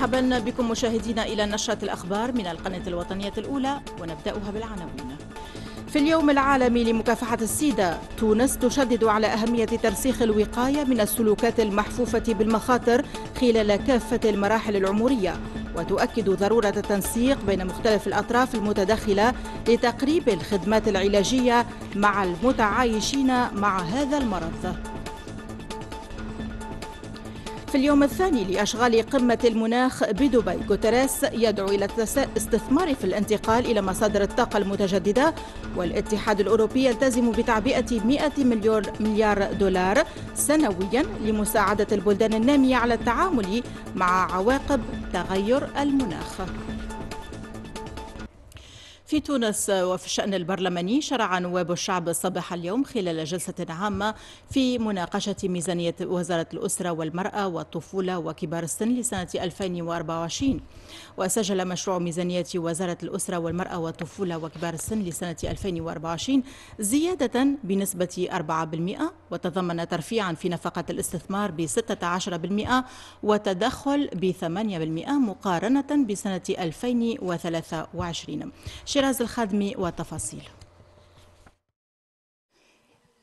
مرحبا بكم مشاهدينا إلى نشرة الأخبار من القناة الوطنية الأولى ونبدأها بالعناوين في اليوم العالمي لمكافحة السيدا تونس تشدد على أهمية ترسيخ الوقاية من السلوكات المحفوفة بالمخاطر خلال كافة المراحل العمرية وتؤكد ضرورة التنسيق بين مختلف الأطراف المتداخلة لتقريب الخدمات العلاجية مع المتعايشين مع هذا المرض في اليوم الثاني لأشغال قمة المناخ بدبي غوتيريس يدعو إلى الاستثمار في الانتقال إلى مصادر الطاقة المتجددة والاتحاد الأوروبي يلتزم بتعبئة 100 مليار مليار دولار سنويا لمساعدة البلدان النامية على التعامل مع عواقب تغير المناخ في تونس وفي الشأن البرلماني شرع نواب الشعب الصباح اليوم خلال جلسة عامة في مناقشة ميزانية وزارة الأسرة والمرأة والطفولة وكبار السن لسنة 2024 وسجل مشروع ميزانية وزارة الأسرة والمرأة والطفولة وكبار السن لسنة 2024 زيادة بنسبة 4% وتضمن ترفيعا في نفقة الاستثمار ب 16% وتدخل ب 8% مقارنة بسنة 2023 شيراز الخادمي وتفاصيله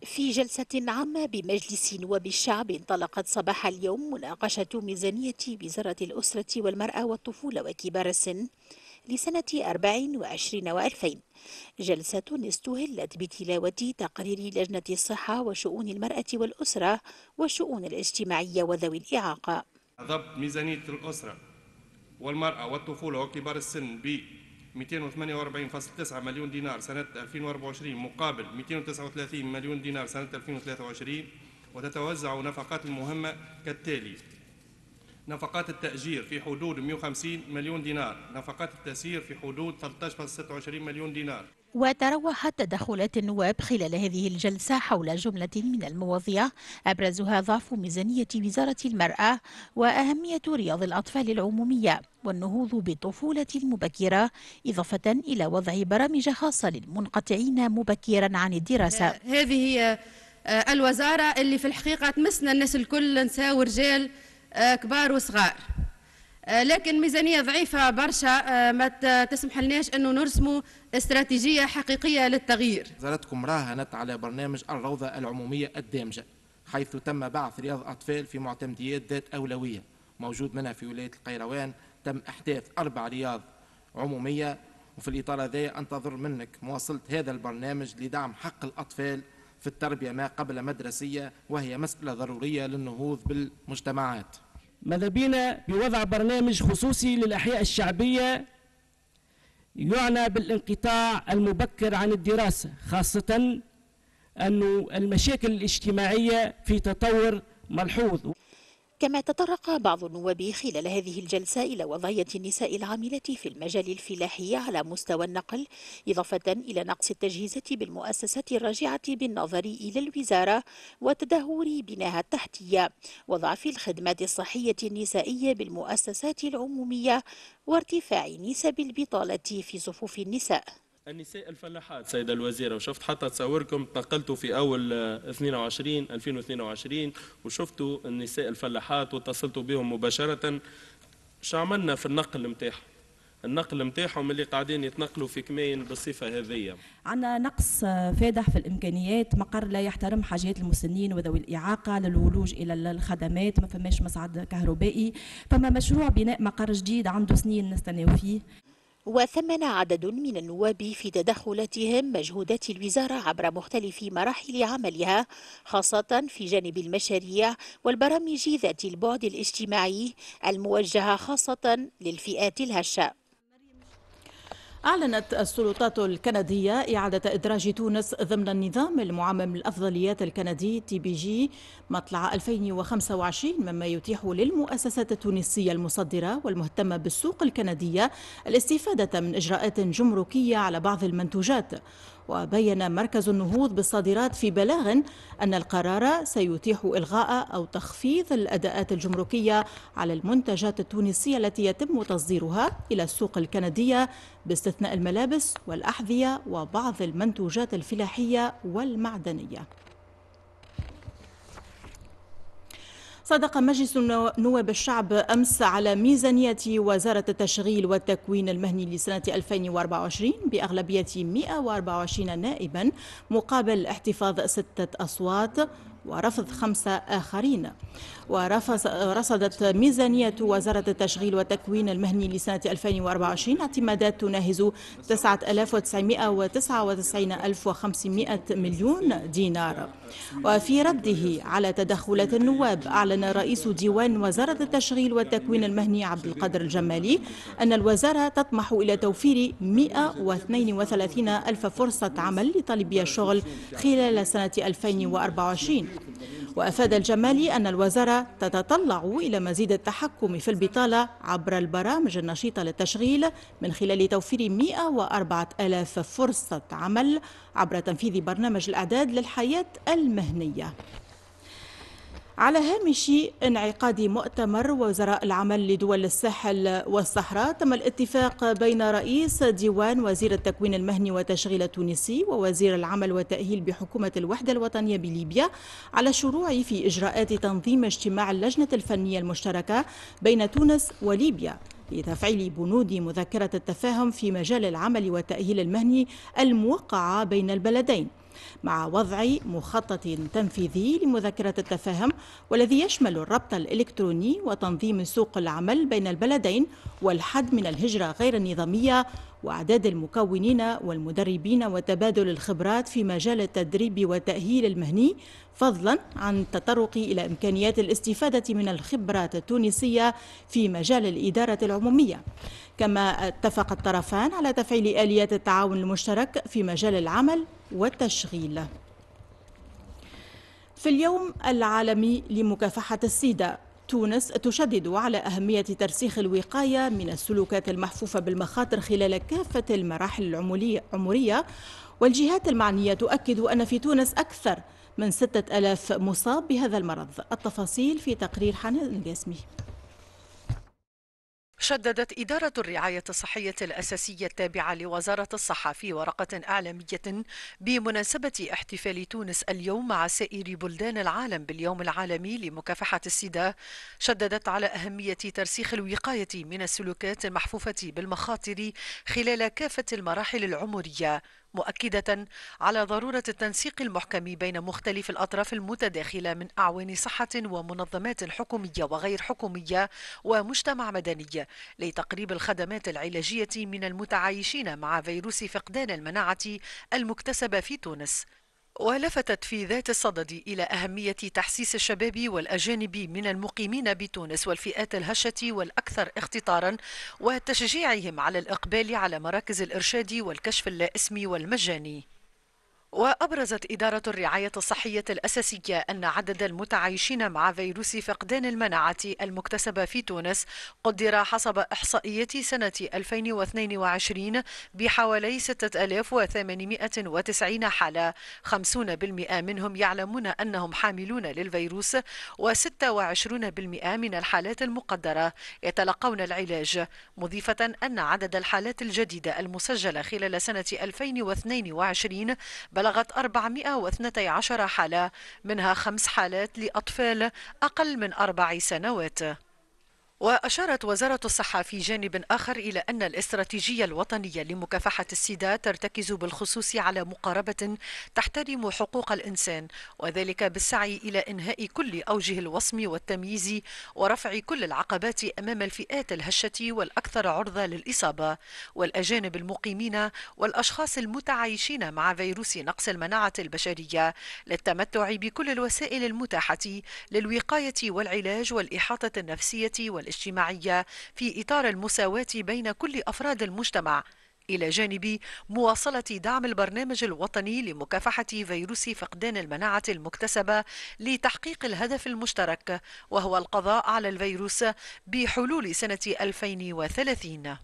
في جلسة عامة بمجلس نواب الشعب انطلقت صباح اليوم مناقشة ميزانية وزارة الأسرة والمرأة والطفولة وكبار السن لسنة 24 و2000 جلسة استهلت بتلاوة تقرير لجنة الصحة وشؤون المرأة والأسرة والشؤون الاجتماعية وذوي الإعاقة ضبط ميزانية الأسرة والمرأة والطفولة وكبار السن ب 248.9 مليون دينار سنة 2024 مقابل 239 مليون دينار سنة 2023 وتتوزع نفقات المهمة كالتالي نفقات التأجير في حدود 150 مليون دينار نفقات التسيير في حدود 13.26 مليون دينار وتروحت تدخلات النواب خلال هذه الجلسة حول جملة من المواضيع أبرزها ضعف ميزانية وزارة المرأة وأهمية رياض الأطفال العمومية والنهوض بالطفولة المبكرة إضافة إلى وضع برامج خاصة للمنقطعين مبكرا عن الدراسة هذه هي آه، الوزارة اللي في الحقيقة تمسنا الناس الكل نساء ورجال آه، كبار وصغار آه، لكن ميزانية ضعيفة برشا آه، ما تسمح لناش أنه نرسموا استراتيجية حقيقية للتغيير وزارتكم راهنت على برنامج الروضة العمومية الدامجة حيث تم بعث رياض أطفال في معتمديات ذات أولوية موجود منها في ولاية القيروان تم إحداث أربع رياض عمومية وفي الإطار هذا أنتظر منك مواصلة هذا البرنامج لدعم حق الأطفال في التربية ما قبل مدرسية وهي مسألة ضرورية للنهوض بالمجتمعات ماذا بينا بوضع برنامج خصوصي للأحياء الشعبية يعنى بالانقطاع المبكر عن الدراسة خاصة أن المشاكل الاجتماعية في تطور ملحوظ كما تطرق بعض النواب خلال هذه الجلسة إلى وضعية النساء العاملات في المجال الفلاحي على مستوى النقل إضافة إلى نقص التجهيزات بالمؤسسات الراجعة بالنظر إلى الوزارة وتدهور بناها التحتية وضعف الخدمات الصحية النسائية بالمؤسسات العمومية وارتفاع نسب البطالة في صفوف النساء النساء الفلاحات سيدة الوزيرة وشفت حتى تصوركم تنقلتوا في أول 22 آه، 2022 وشفتوا النساء الفلاحات واتصلتوا بهم مباشرة شو عملنا في النقل نتاعهم النقل نتاعهم اللي قاعدين يتنقلوا في كماين بالصفه هذية عندنا نقص آه، فادح في الامكانيات مقر لا يحترم حاجات المسنين وذوي الاعاقه للولوج الى الخدمات ما فماش مصعد كهربائي فما مشروع بناء مقر جديد عنده سنين نستناو فيه وثمن عدد من النواب في تدخلاتهم مجهودات الوزارة عبر مختلف مراحل عملها خاصة في جانب المشاريع والبرامج ذات البعد الاجتماعي الموجهة خاصة للفئات الهشة أعلنت السلطات الكندية إعادة إدراج تونس ضمن النظام المعمم للأفضليات الكندي تي بي جي مطلع 2025 مما يتيح للمؤسسات التونسية المصدرة والمهتمة بالسوق الكندية الاستفادة من إجراءات جمركية على بعض المنتوجات وبين مركز النهوض بالصادرات في بلاغ أن القرار سيتيح إلغاء أو تخفيض الأداءات الجمركية على المنتجات التونسية التي يتم تصديرها إلى السوق الكندية باستثناء الملابس والأحذية وبعض المنتوجات الفلاحية والمعدنية صدق مجلس نواب الشعب أمس على ميزانية وزارة التشغيل والتكوين المهني لسنة 2024 بأغلبية 124 نائبا مقابل احتفاظ ستة أصوات ورفض خمسة آخرين ورصدت ميزانية وزارة التشغيل والتكوين المهني لسنة 2024 اعتمادات تناهز 9999,500 مليون دينار وفي رده على تدخلات النواب أعلن رئيس ديوان وزارة التشغيل والتكوين المهني عبد القادر الجمالي أن الوزارة تطمح إلى توفير 132 ألف فرصة عمل لطالبي الشغل خلال سنة 2024 وأفاد الجمالي أن الوزارة تتطلع إلى مزيد التحكم في البطالة عبر البرامج النشيطة للتشغيل من خلال توفير 104 ألاف فرصة عمل عبر تنفيذ برنامج الإعداد للحياة المهنية على هامش انعقاد مؤتمر وزراء العمل لدول الساحل والصحراء تم الاتفاق بين رئيس ديوان وزير التكوين المهني والتشغيل التونسي ووزير العمل والتأهيل بحكومة الوحدة الوطنية بليبيا على الشروع في إجراءات تنظيم اجتماع اللجنة الفنية المشتركة بين تونس وليبيا لتفعيل بنود مذكرة التفاهم في مجال العمل والتأهيل المهني الموقعة بين البلدين مع وضع مخطط تنفيذي لمذكرة التفاهم والذي يشمل الربط الإلكتروني وتنظيم سوق العمل بين البلدين والحد من الهجرة غير النظامية وأعداد المكونين والمدربين وتبادل الخبرات في مجال التدريب والتأهيل المهني فضلا عن التطرق إلى إمكانيات الاستفادة من الخبرات التونسية في مجال الإدارة العمومية كما اتفق الطرفان على تفعيل آليات التعاون المشترك في مجال العمل والتشغيل في اليوم العالمي لمكافحة السيدا تونس تشدد على أهمية ترسيخ الوقاية من السلوكات المحفوفة بالمخاطر خلال كافة المراحل العمرية والجهات المعنية تؤكد أن في تونس أكثر من ستة ألاف مصاب بهذا المرض التفاصيل في تقرير حنان الجاسمي شددت إدارة الرعاية الصحية الأساسية التابعة لوزارة الصحة في ورقة إعلامية بمناسبة احتفال تونس اليوم مع سائر بلدان العالم باليوم العالمي لمكافحة السيدا، شددت على أهمية ترسيخ الوقاية من السلوكات المحفوفة بالمخاطر خلال كافة المراحل العمرية مؤكدة على ضرورة التنسيق المحكم بين مختلف الأطراف المتداخلة من أعوان صحة ومنظمات حكومية وغير حكومية ومجتمع مدني لتقريب الخدمات العلاجية من المتعايشين مع فيروس فقدان المناعة المكتسبة في تونس ولفتت في ذات الصدد إلى أهمية تحسيس الشباب والأجانب من المقيمين بتونس والفئات الهشة والأكثر اختطارا وتشجيعهم على الإقبال على مراكز الإرشاد والكشف اللا اسمي والمجاني وأبرزت إدارة الرعاية الصحية الأساسية أن عدد المتعايشين مع فيروس فقدان المناعة المكتسبة في تونس قدر حسب إحصائيات سنة 2022 بحوالي 6890 حالة 50% منهم يعلمون أنهم حاملون للفيروس و26% من الحالات المقدرة يتلقون العلاج مضيفة أن عدد الحالات الجديدة المسجلة خلال سنة 2022 بلغت 412 حالة منها خمس حالات لأطفال أقل من أربع سنوات وأشارت وزارة الصحة في جانب آخر إلى أن الاستراتيجية الوطنية لمكافحة السيدا ترتكز بالخصوص على مقاربة تحترم حقوق الإنسان وذلك بالسعي إلى إنهاء كل أوجه الوصم والتمييز ورفع كل العقبات أمام الفئات الهشة والأكثر عرضة للإصابة والأجانب المقيمين والأشخاص المتعايشين مع فيروس نقص المناعة البشرية للتمتع بكل الوسائل المتاحة للوقاية والعلاج والإحاطة النفسية وال الاجتماعية في إطار المساواة بين كل أفراد المجتمع إلى جانب مواصلة دعم البرنامج الوطني لمكافحة فيروس فقدان المناعة المكتسبة لتحقيق الهدف المشترك وهو القضاء على الفيروس بحلول سنة 2030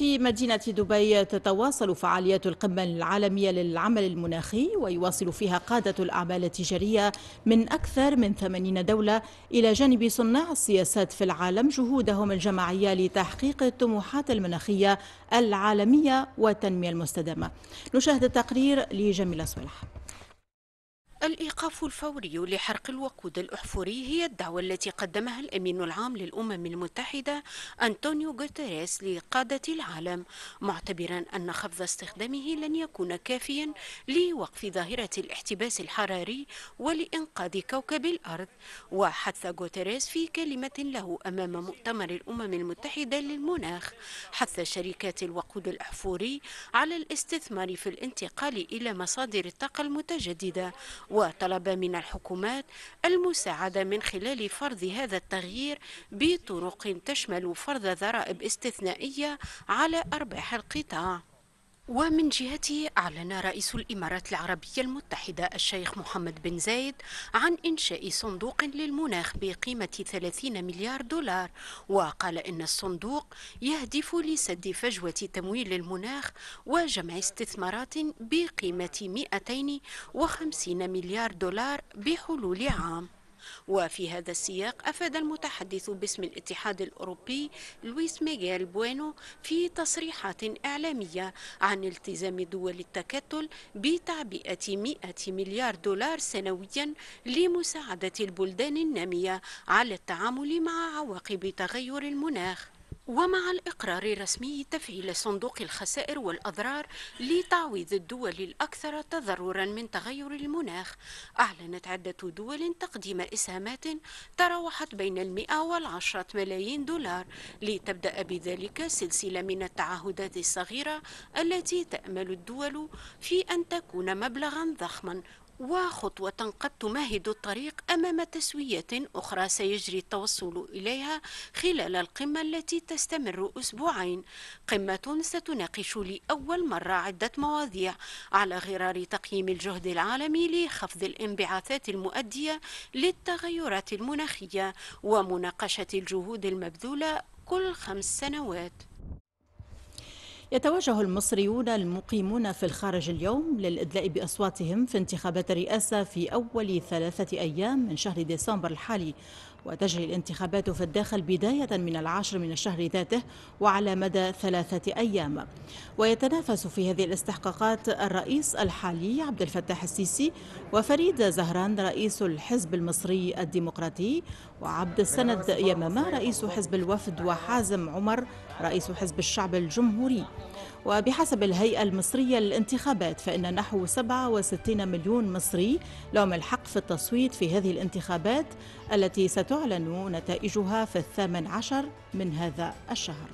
في مدينة دبي تتواصل فعاليات القمة العالمية للعمل المناخي ويواصل فيها قادة الأعمال التجارية من أكثر من 80 دولة إلى جانب صناع السياسات في العالم جهودهم الجماعية لتحقيق الطموحات المناخية العالمية والتنمية المستدامة نشاهد التقرير لجميلة صالح الإيقاف الفوري لحرق الوقود الأحفوري هي الدعوة التي قدمها الأمين العام للأمم المتحدة أنطونيو غوتيريس لقادة العالم معتبرا أن خفض استخدامه لن يكون كافيا لوقف ظاهرة الاحتباس الحراري ولإنقاذ كوكب الأرض وحث غوتيريس في كلمة له أمام مؤتمر الأمم المتحدة للمناخ حث شركات الوقود الأحفوري على الاستثمار في الانتقال إلى مصادر الطاقة المتجددة وطلب من الحكومات المساعدة من خلال فرض هذا التغيير بطرق تشمل فرض ضرائب استثنائية على أرباح القطاع ومن جهته أعلن رئيس الإمارات العربية المتحدة الشيخ محمد بن زايد عن إنشاء صندوق للمناخ بقيمة 30 مليار دولار وقال إن الصندوق يهدف لسد فجوة تمويل المناخ وجمع استثمارات بقيمة 250 مليار دولار بحلول عام وفي هذا السياق أفاد المتحدث باسم الاتحاد الأوروبي لويس ميغيل بوينو في تصريحات إعلامية عن التزام دول التكتل بتعبئة 100 مليار دولار سنويا لمساعدة البلدان النامية على التعامل مع عواقب تغير المناخ ومع الإقرار الرسمي تفعيل صندوق الخسائر والأضرار لتعويض الدول الأكثر تضررا من تغير المناخ أعلنت عدة دول تقديم إسهامات تراوحت بين المئة والعشرة ملايين دولار لتبدأ بذلك سلسلة من التعهدات الصغيرة التي تأمل الدول في أن تكون مبلغا ضخما وخطوة قد تمهد الطريق أمام تسوية أخرى سيجري التوصل إليها خلال القمة التي تستمر أسبوعين قمة ستناقش لأول مرة عدة مواضيع على غرار تقييم الجهد العالمي لخفض الانبعاثات المؤدية للتغيرات المناخية ومناقشة الجهود المبذولة كل خمس سنوات يتوجه المصريون المقيمون في الخارج اليوم للإدلاء بأصواتهم في انتخابات الرئاسة في أول ثلاثة أيام من شهر ديسمبر الحالي وتجري الانتخابات في الداخل بداية من العاشر من الشهر ذاته وعلى مدى ثلاثة أيام ويتنافس في هذه الاستحقاقات الرئيس الحالي عبد الفتاح السيسي وفريد زهران رئيس الحزب المصري الديمقراطي وعبد السند يمامة رئيس حزب الوفد وحازم عمر رئيس حزب الشعب الجمهوري وبحسب الهيئة المصرية للانتخابات فإن نحو 67 مليون مصري لهم الحق في التصويت في هذه الانتخابات التي ستعلن نتائجها في الثامن عشر من هذا الشهر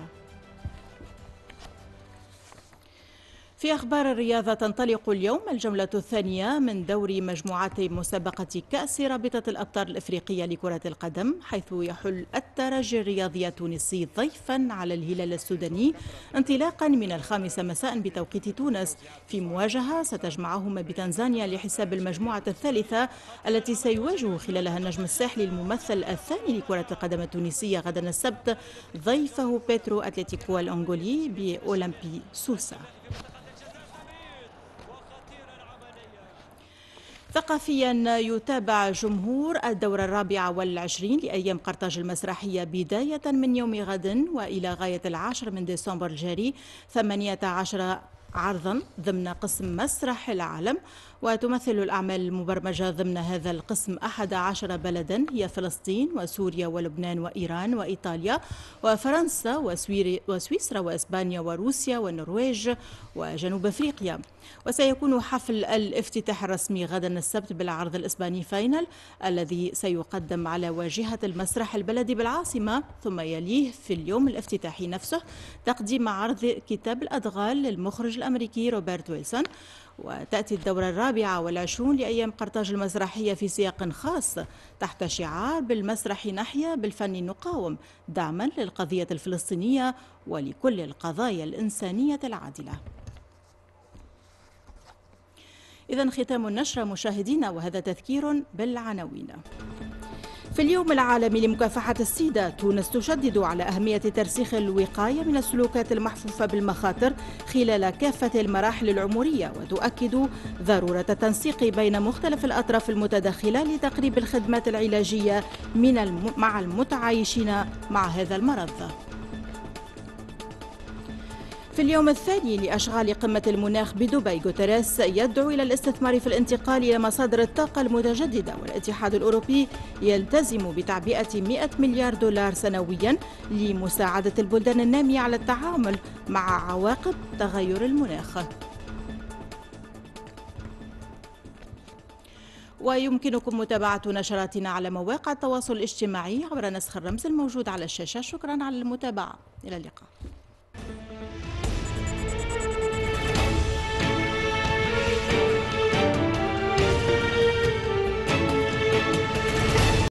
في أخبار الرياضة تنطلق اليوم الجولة الثانية من دور مجموعات مسابقة كأس رابطة الأبطال الإفريقية لكرة القدم حيث يحل الترجي الرياضي التونسي ضيفا على الهلال السوداني انطلاقا من الخامسة مساء بتوقيت تونس في مواجهة ستجمعهما بتنزانيا لحساب المجموعة الثالثة التي سيواجه خلالها النجم الساحلي الممثل الثاني لكرة القدم التونسية غدا السبت ضيفه بيترو أتلتيكو الأنغولي بأولمبي سوسا ثقافيا يتابع جمهور الدورة الرابعة والعشرين لأيام قرطاج المسرحية بداية من يوم غد وإلى غاية العاشر من ديسمبر الجاري عشر عرضا ضمن قسم مسرح العالم وتمثل الأعمال المبرمجة ضمن هذا القسم 11 بلدا هي فلسطين وسوريا ولبنان وإيران وإيطاليا وفرنسا وسويسرا وإسبانيا وروسيا والنرويج وجنوب أفريقيا وسيكون حفل الافتتاح الرسمي غدا السبت بالعرض الإسباني فاينل الذي سيقدم على واجهة المسرح البلدي بالعاصمة ثم يليه في اليوم الافتتاحي نفسه تقديم عرض كتاب الأدغال للمخرج الأمريكي روبرت ويلسون وتأتي الدورة الرابعة والعشرون لأيام قرطاج المسرحية في سياق خاص تحت شعار بالمسرح نحيا بالفن نقاوم دعما للقضية الفلسطينية ولكل القضايا الإنسانية العادلة إذا ختام النشرة مشاهدينا وهذا تذكير بالعناوين في اليوم العالمي لمكافحة السيدا تونس تشدد على أهمية ترسيخ الوقاية من السلوكات المحفوفة بالمخاطر خلال كافة المراحل العمرية وتؤكد ضرورة التنسيق بين مختلف الأطراف المتداخلة لتقريب الخدمات العلاجية من الم... مع المتعايشين مع هذا المرض في اليوم الثاني لأشغال قمة المناخ بدبي غوتيريس يدعو إلى الاستثمار في الانتقال إلى مصادر الطاقة المتجددة والاتحاد الأوروبي يلتزم بتعبئة 100 مليار دولار سنويا لمساعدة البلدان النامية على التعامل مع عواقب تغير المناخ ويمكنكم متابعة نشراتنا على مواقع التواصل الاجتماعي عبر نسخ الرمز الموجود على الشاشة شكرا على المتابعة إلى اللقاء